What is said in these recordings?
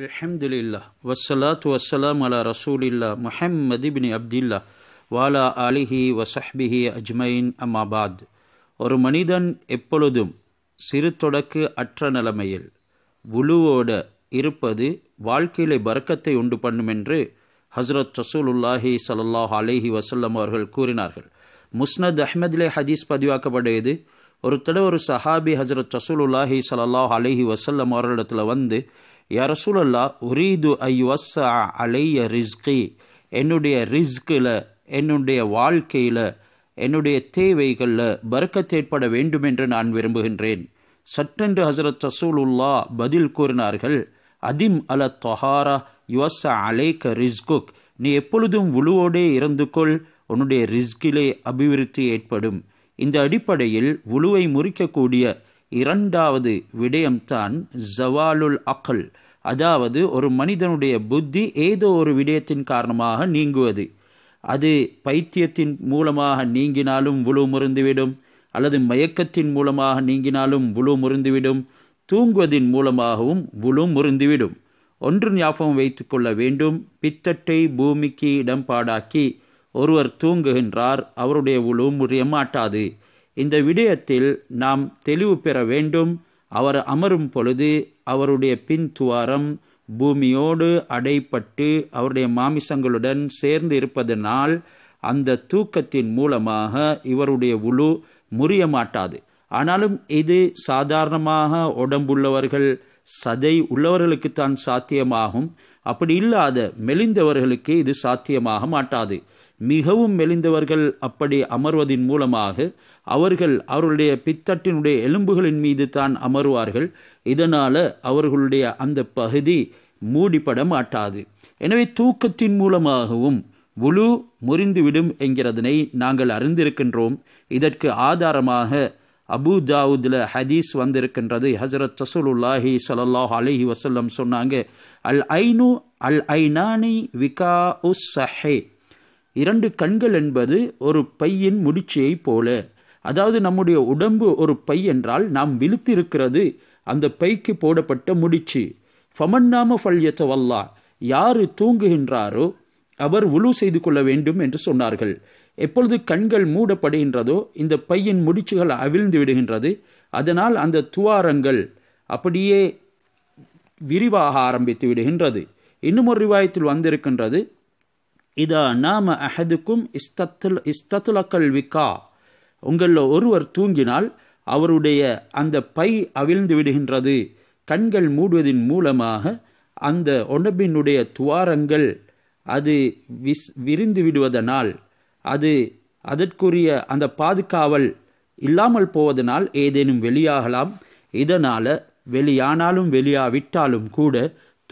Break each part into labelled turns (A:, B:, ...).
A: அல்ஹம்துலில்லா வசலாத்து வசலாம் அலா ரசூலில்லா முஹம்மது பின் அப்துல்லா வாலா அலிஹி வசஹ்பிஹி அஜ்மைன் அம்மாபாத் ஒரு மனிதன் எப்பொழுதும் சிறு தொடக்கு அற்ற நிலைமையில் உழுவோட இருப்பது வாழ்க்கையிலே பறக்கத்தை உண்டு பண்ணும் என்று ஹஸ்ரத் ரசூலுல்லாஹி சல்லாஹ் அலிஹி வசல்லம் அவர்கள் கூறினார்கள் முஸ்னத் அஹ்மதிலே ஹதீஸ் பதிவாக்கப்படையது ஒரு தடவை ஒரு சஹாபி ஹசரத் ரசூலுல்லாஹி சல்லாஹ் அலிஹி வசல்லம் அவர்களிடத்தில் வந்து யா ரசூலல்லா உரீது ஐயுவஸ்ஸா அலைய ரிஸ்கி என்னுடைய ரிஸ்கில் என்னுடைய வாழ்க்கையில் என்னுடைய தேவைகளில் பருக்கத் ஏற்பட வேண்டும் என்று நான் விரும்புகின்றேன் சட்டென்று ஹசரத் ரசூலுல்லா பதில் கூறினார்கள் அதிம் அல தொஹாரா யுவஸ்ஸா அலேக ரிஸ்குக் நீ எப்பொழுதும் உழுவோடே இருந்து கொள் உன்னுடைய ரிஸ்கிலே அபிவிருத்தி ஏற்படும் இந்த அடிப்படையில் உழுவை முறிக்கக்கூடிய இரண்டாவது விடயம்தான் ஜவாலுல் அகல் அதாவது ஒரு மனிதனுடைய புத்தி ஏதோ ஒரு விடயத்தின் காரணமாக நீங்குவது அது பைத்தியத்தின் மூலமாக நீங்கினாலும் உழு முறிந்துவிடும் அல்லது மயக்கத்தின் மூலமாக நீங்கினாலும் உழு முறிந்துவிடும் தூங்குவதின் மூலமாகவும் உழு முறிந்துவிடும் ஒன்று ஞாபகம் வைத்து கொள்ள வேண்டும் பித்தட்டை பூமிக்கு இடம்பாடாக்கி ஒருவர் தூங்குகின்றார் அவருடைய உழு முறிய மாட்டாது இந்த விடயத்தில் நாம் தெளிவு பெற வேண்டும் அவர் அமரும் பொழுது அவருடைய பின் துவாரம் பூமியோடு அடைப்பட்டு அவருடைய மாமிசங்களுடன் சேர்ந்து இருப்பதனால் அந்த தூக்கத்தின் மூலமாக இவருடைய உழு முறிய மாட்டாது ஆனாலும் இது சாதாரணமாக உடம்புள்ளவர்கள் சதை உள்ளவர்களுக்குத்தான் சாத்தியமாகும் அப்படி இல்லாத மெலிந்தவர்களுக்கு இது சாத்தியமாக மாட்டாது மிகவும் மெலிந்தவர்கள் அப்படி அமர்வதின் மூலமாக அவர்கள் அவருடைய பித்தட்டினுடைய எலும்புகளின் மீது தான் அமர்வார்கள் இதனால் அவர்களுடைய அந்த பகுதி மூடிப்பட மாட்டாது எனவே தூக்கத்தின் மூலமாகவும் உழு முறிந்துவிடும் என்கிறதனை நாங்கள் அறிந்திருக்கின்றோம் இதற்கு ஆதாரமாக அபு தாவூதில் ஹதீஸ் வந்திருக்கின்றது ஹசரத் தசூலுல்லாஹி சலல்லாஹ் அலிஹி வசல்லம் சொன்னாங்க அல் ஐனு அல் ஐனானி விகா உஸ் சஹே இரண்டு கண்கள் என்பது ஒரு பையின் முடிச்சியை போல அதாவது நம்முடைய உடம்பு ஒரு பை என்றால் நாம் விழுத்து இருக்கிறது அந்த பைக்கு போடப்பட்ட முடிச்சு ஃபமன்னாம ஃபல்யத்தவல்லா யார் தூங்குகின்றாரோ அவர் உழு செய்து கொள்ள வேண்டும் என்று சொன்னார்கள் எப்பொழுது கண்கள் மூடப்படுகின்றதோ இந்த பையின் முடிச்சுகள் அவிழ்ந்து விடுகின்றது அதனால் அந்த துவாரங்கள் அப்படியே விரிவாக ஆரம்பித்து விடுகின்றது இன்னும் ஒரு ரிவாயத்தில் வந்திருக்கின்றது இதா நாம அஹதுக்கும் இஸ்தத்துல இஸ்தத்துலக்கல் விக்கா உங்களில் ஒருவர் தூங்கினால் அவருடைய அந்த பை அவிழ்ந்து விடுகின்றது கண்கள் மூடுவதின் மூலமாக அந்த உணவினுடைய துவாரங்கள் அது விஸ் விரிந்து விடுவதனால் அது அதற்குரிய அந்த பாதுகாவல் இல்லாமல் போவதனால் ஏதேனும் வெளியாகலாம் இதனால் வெளியானாலும் வெளியாவிட்டாலும் கூட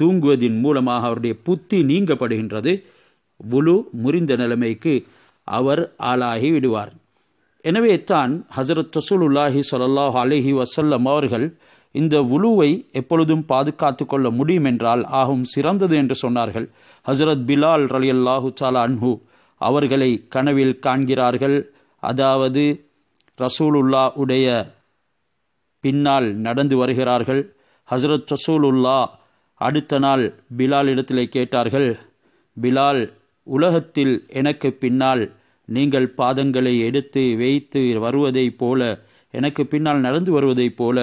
A: தூங்குவதின் மூலமாக அவருடைய புத்தி நீங்கப்படுகின்றது முழு முறிந்த நிலைமைக்கு அவர் ஆளாகி விடுவார் எனவே தான் ஹசரத் ரசூலுல்லாஹி சொல்லாஹ் அலிஹி வசல்லம் அவர்கள் இந்த உலுவை எப்பொழுதும் பாதுகாத்து கொள்ள முடியும் என்றால் ஆகும் சிறந்தது என்று சொன்னார்கள் ஹசரத் பிலால் ரலி அல்லாஹு சாலா அன்ஹு அவர்களை கனவில் காண்கிறார்கள் அதாவது ரசூலுல்லா உடைய பின்னால் நடந்து வருகிறார்கள் ஹசரத் ரசூலுல்லா அடுத்த நாள் பிலால் இடத்திலே கேட்டார்கள் பிலால் உலகத்தில் எனக்கு பின்னால் நீங்கள் பாதங்களை எடுத்து வைத்து வருவதைப் போல எனக்கு பின்னால் நடந்து வருவதைப் போல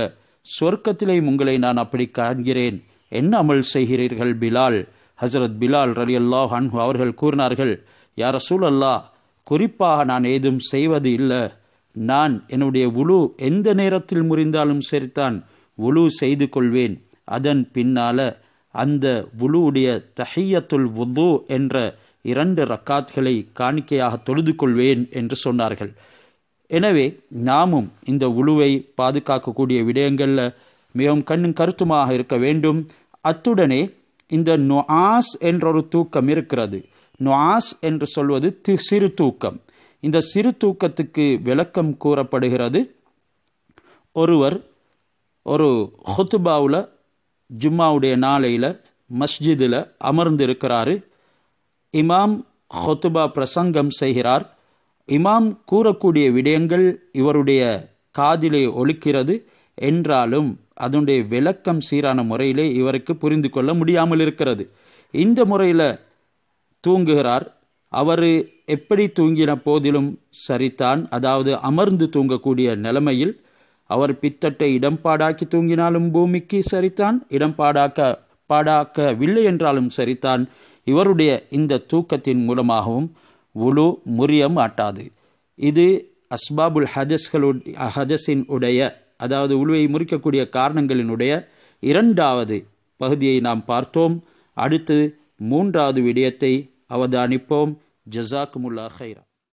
A: சொர்க்கத்திலே உங்களை நான் அப்படி காண்கிறேன் என்ன அமல் செய்கிறீர்கள் பிலால் ஹசரத் பிலால் ரலி அல்லாஹ் அன்ஹு அவர்கள் கூறினார்கள் யார் ரசூல் குறிப்பாக நான் ஏதும் செய்வது இல்லை நான் என்னுடைய உழு எந்த நேரத்தில் முறிந்தாலும் சரித்தான் உழு செய்து கொள்வேன் அதன் பின்னால அந்த உழுவுடைய தஹையத்துல் உது என்ற இரண்டு ரக்காத்களை காணிக்கையாக தொழுது கொள்வேன் என்று சொன்னார்கள் எனவே நாமும் இந்த உழுவை பாதுகாக்கக்கூடிய விடயங்களில் மிகவும் கண்ணும் கருத்துமாக இருக்க வேண்டும் அத்துடனே இந்த நொஆஸ் என்றொரு தூக்கம் இருக்கிறது நொஆஸ் என்று சொல்வது சிறு தூக்கம் இந்த சிறு தூக்கத்துக்கு விளக்கம் கூறப்படுகிறது ஒருவர் ஒரு ஹொத்துபாவில் ஜும்மாவுடைய நாளையில் மஸ்ஜிதில் அமர்ந்து இருக்கிறாரு இமாம் ஹொத்துபா பிரசங்கம் செய்கிறார் இமாம் கூறக்கூடிய விடயங்கள் இவருடைய காதிலே ஒழிக்கிறது என்றாலும் அதனுடைய விளக்கம் சீரான முறையிலே இவருக்கு புரிந்து கொள்ள முடியாமல் இருக்கிறது இந்த முறையில் தூங்குகிறார் அவர் எப்படி தூங்கின போதிலும் சரித்தான் அதாவது அமர்ந்து தூங்கக்கூடிய நிலைமையில் அவர் பித்தட்டை இடம்பாடாக்கி தூங்கினாலும் பூமிக்கு சரித்தான் இடம்பாடாக்க பாடாக்கவில்லை என்றாலும் சரித்தான் இவருடைய இந்த தூக்கத்தின் மூலமாகவும் உலு முறியம் ஆட்டாது இது அஸ்பாபுல் ஹஜஸ்களு ஹஜஸின் உடைய அதாவது உழுவை முறிக்கக்கூடிய காரணங்களினுடைய இரண்டாவது பகுதியை நாம் பார்த்தோம் அடுத்து மூன்றாவது விடயத்தை அவதானிப்போம் ஜசாக்குமுல்லா ஹைரா